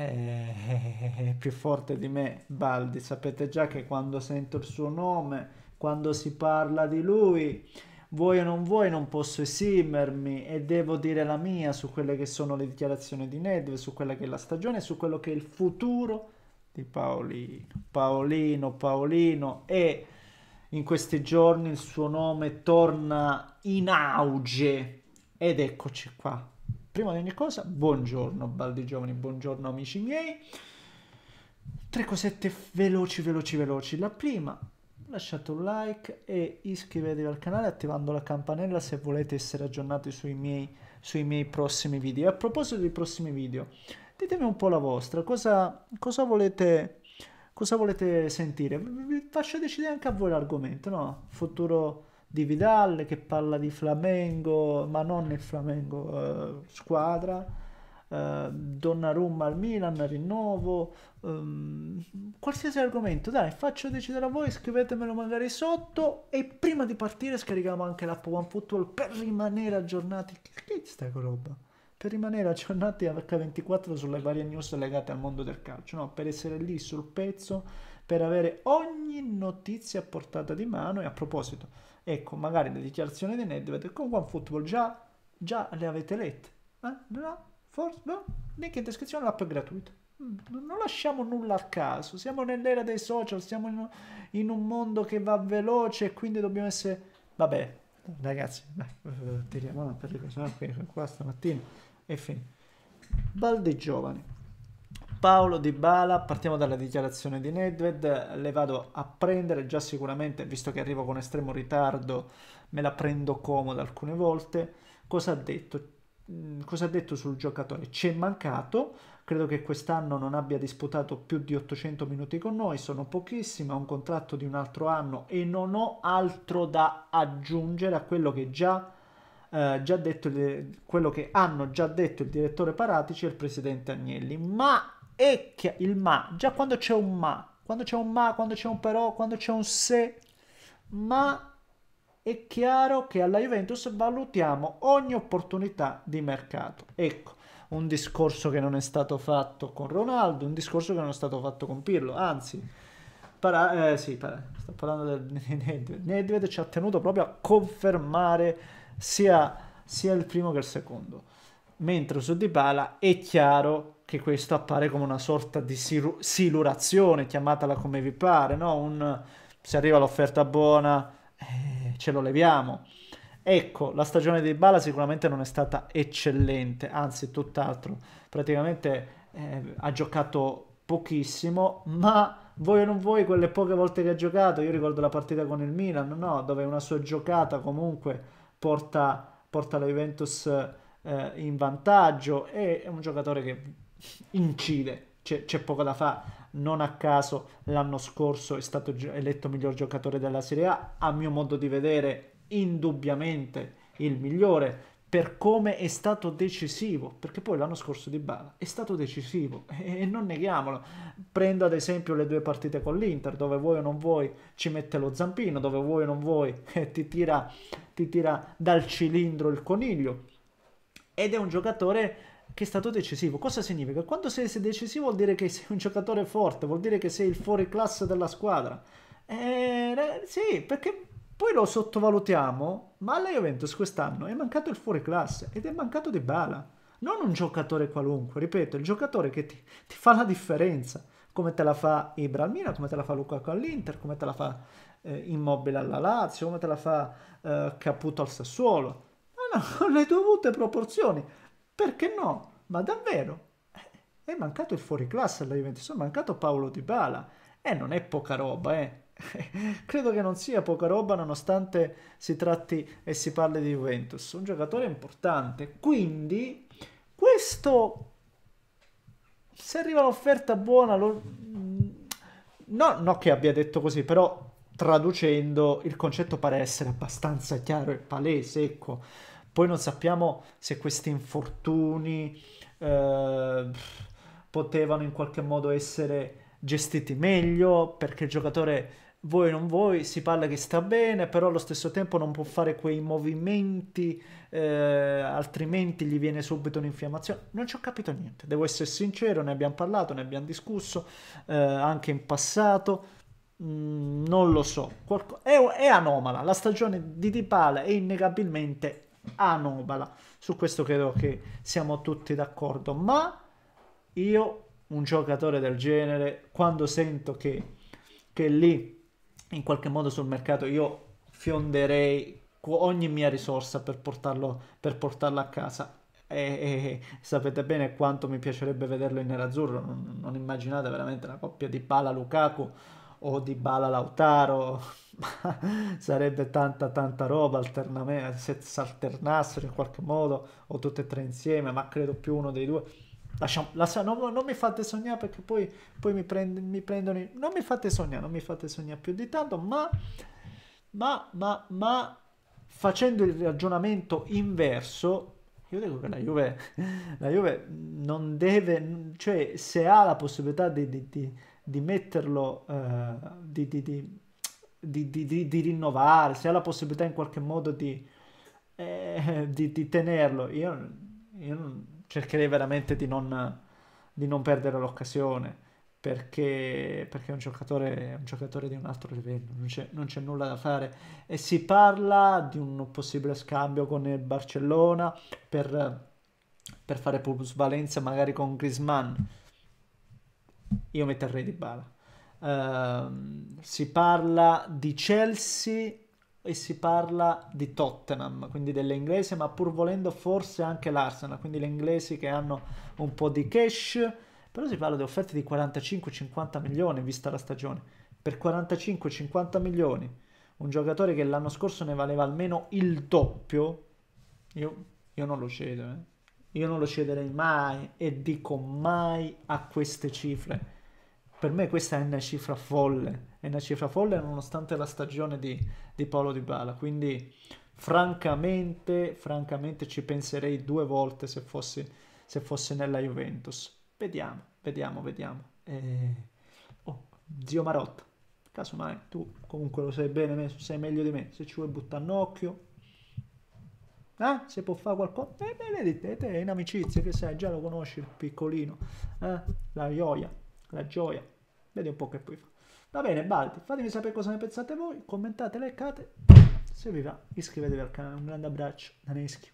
Eh, è più forte di me Baldi, sapete già che quando sento il suo nome, quando si parla di lui, vuoi o non vuoi non posso esimermi e devo dire la mia su quelle che sono le dichiarazioni di Ned, su quella che è la stagione, su quello che è il futuro di Paolino. Paolino, Paolino e in questi giorni il suo nome torna in auge ed eccoci qua prima di ogni cosa, buongiorno baldi giovani, buongiorno amici miei. Tre cosette veloci, veloci, veloci. La prima, lasciate un like e iscrivetevi al canale attivando la campanella se volete essere aggiornati sui miei, sui miei prossimi video. E a proposito dei prossimi video, ditemi un po' la vostra, cosa, cosa volete... Cosa volete sentire? Vi faccio decidere anche a voi l'argomento, no? Futuro, di Vidal che parla di Flamengo, ma non il Flamengo eh, squadra, eh, Donnarumma al Milan, rinnovo, ehm, qualsiasi argomento, dai, faccio decidere a voi, scrivetemelo magari sotto e prima di partire scarichiamo anche l'app OneFootball per rimanere aggiornati. Che sta con roba? Per rimanere aggiornati H24 sulle varie news legate al mondo del calcio, no? per essere lì sul pezzo per avere ogni notizia a portata di mano e a proposito, ecco, magari le dichiarazioni di Nedved con OneFootball già, già le avete lette, eh? no, forse, no? link in descrizione, l'app è gratuita. Mm, non lasciamo nulla a caso, siamo nell'era dei social, siamo in, in un mondo che va veloce e quindi dobbiamo essere... Vabbè, ragazzi, eh, tiriamo una per le cose, qua stamattina e fine. Bal dei giovani. Paolo Di Bala, partiamo dalla dichiarazione di Nedved, le vado a prendere già sicuramente, visto che arrivo con estremo ritardo, me la prendo comoda alcune volte. Cosa ha detto? Mm, cosa ha detto sul giocatore? Ci è mancato, credo che quest'anno non abbia disputato più di 800 minuti con noi, sono pochissimi, ha un contratto di un altro anno e non ho altro da aggiungere a quello che già... Uh, già detto quello che hanno già detto il direttore Paratici e il presidente Agnelli, ma e il ma, già quando c'è un ma, quando c'è un ma, quando c'è un però, quando c'è un se, ma è chiaro che alla Juventus valutiamo ogni opportunità di mercato. Ecco, un discorso che non è stato fatto con Ronaldo, un discorso che non è stato fatto con Pirlo, anzi, para, eh, sì, para, sto parlando del Nedved ci ha tenuto proprio a confermare sia, sia il primo che il secondo mentre su Dybala è chiaro che questo appare come una sorta di silu- silurazione, chiamatela come vi pare, no? Un, se arriva l'offerta buona eh, ce lo leviamo. Ecco, la stagione di Bala sicuramente non è stata eccellente, anzi tutt'altro, praticamente eh, ha giocato pochissimo, ma voi o non voi quelle poche volte che ha giocato, io ricordo la partita con il Milan, no? dove una sua giocata comunque porta, porta la Juventus eh, in vantaggio e è un giocatore che incide, c'è, poco da fare. Non a caso l'anno scorso è stato eletto miglior giocatore della Serie A, a mio modo di vedere indubbiamente il migliore per come è stato decisivo, perché poi l'anno scorso di Bala è stato decisivo e non neghiamolo. Prendo ad esempio le due partite con l'Inter, dove vuoi o non vuoi ci mette lo zampino, dove vuoi o non vuoi ti, tira, ti tira dal cilindro il coniglio ed è un giocatore che è stato decisivo. Cosa significa? Quando sei, sei decisivo vuol dire che sei un giocatore forte, vuol dire che sei il fuori classe della squadra. Eh, sì, perché poi lo sottovalutiamo, ma alla Juventus quest'anno è mancato il fuori classe ed è mancato Di Bala. Non un giocatore qualunque, ripeto, il giocatore che ti, ti fa la differenza, come te la fa Ibra come te la fa Lukaku all'Inter, come te la fa eh, Immobile alla Lazio, come te la fa eh, Caputo al Sassuolo no, le dovute proporzioni. Perché no? Ma davvero? Eh, è mancato il fuoriclasse alla Juventus, è mancato Paolo Di Bala. E eh, non è poca roba, eh. Credo che non sia poca roba nonostante si tratti e si parli di Juventus. Un giocatore importante. Quindi questo... Se arriva l'offerta buona... Lo... No, no che abbia detto così, però traducendo il concetto pare essere abbastanza chiaro e palese, ecco. Poi non sappiamo se questi infortuni eh, potevano in qualche modo essere gestiti meglio perché il giocatore voi non voi si parla che sta bene però allo stesso tempo non può fare quei movimenti eh, altrimenti gli viene subito un'infiammazione non ci ho capito niente devo essere sincero ne abbiamo parlato ne abbiamo discusso eh, anche in passato mm, non lo so Qualc- è, è, anomala la stagione di Di Pala è innegabilmente anobala. Su questo credo che siamo tutti d'accordo, ma io un giocatore del genere, quando sento che, che lì in qualche modo sul mercato io fionderei ogni mia risorsa per portarlo, per portarlo a casa. E, e, sapete bene quanto mi piacerebbe vederlo in nerazzurro. Non, non immaginate veramente una coppia di Pala Lukaku o di Bala Lautaro, sarebbe tanta tanta roba alternamente, se si alternassero in qualche modo o tutte e tre insieme, ma credo più uno dei due. Lasciamo, lasciamo, non, non, mi fate sognare perché poi, poi mi, prend, mi, prendono... Non mi fate sognare, non mi fate sognare più di tanto, ma, ma, ma, ma facendo il ragionamento inverso, io dico che la Juve, la Juve non deve, cioè se ha la possibilità di, di, di di metterlo, eh, di, di, di, di, rinnovare, se ha la possibilità in qualche modo di, eh, tenerlo, io, io, cercherei veramente di non, non perdere l'occasione. Perché, perché, è, un giocatore, un giocatore di un altro livello, non c'è, non c'è, nulla da fare. E si parla di un possibile scambio con il Barcellona per, per fare plusvalenza magari con Grisman io metterrei di Bala. Uh, si parla di Chelsea e si parla di Tottenham, quindi delle inglesi, ma pur volendo forse anche l'Arsenal, quindi le inglesi che hanno un po' di cash, però si parla di offerte di 45-50 milioni vista la stagione, per 45-50 milioni, un giocatore che l'anno scorso ne valeva almeno il doppio, io, io non lo cedo, eh. Io non lo cederei mai e dico mai a queste cifre. Per me questa è una cifra folle, è una cifra folle nonostante la stagione di, di Paolo Di Bala, quindi francamente, francamente ci penserei due volte se fossi, se fossi nella Juventus. Vediamo, vediamo, vediamo. Eh... Oh, zio Marotta, casomai tu comunque lo sai bene, sei meglio di me, se ci vuoi buttare un occhio, eh? se può fare qualcosa, e eh, bene, eh, te, te in amicizia, che sai, già lo conosci il piccolino, eh? la gioia, la gioia, vedi un po' che poi fa. Va bene, Baldi, fatemi sapere cosa ne pensate voi, commentate, leccate, se vi va iscrivetevi al canale, un grande abbraccio da Neschi.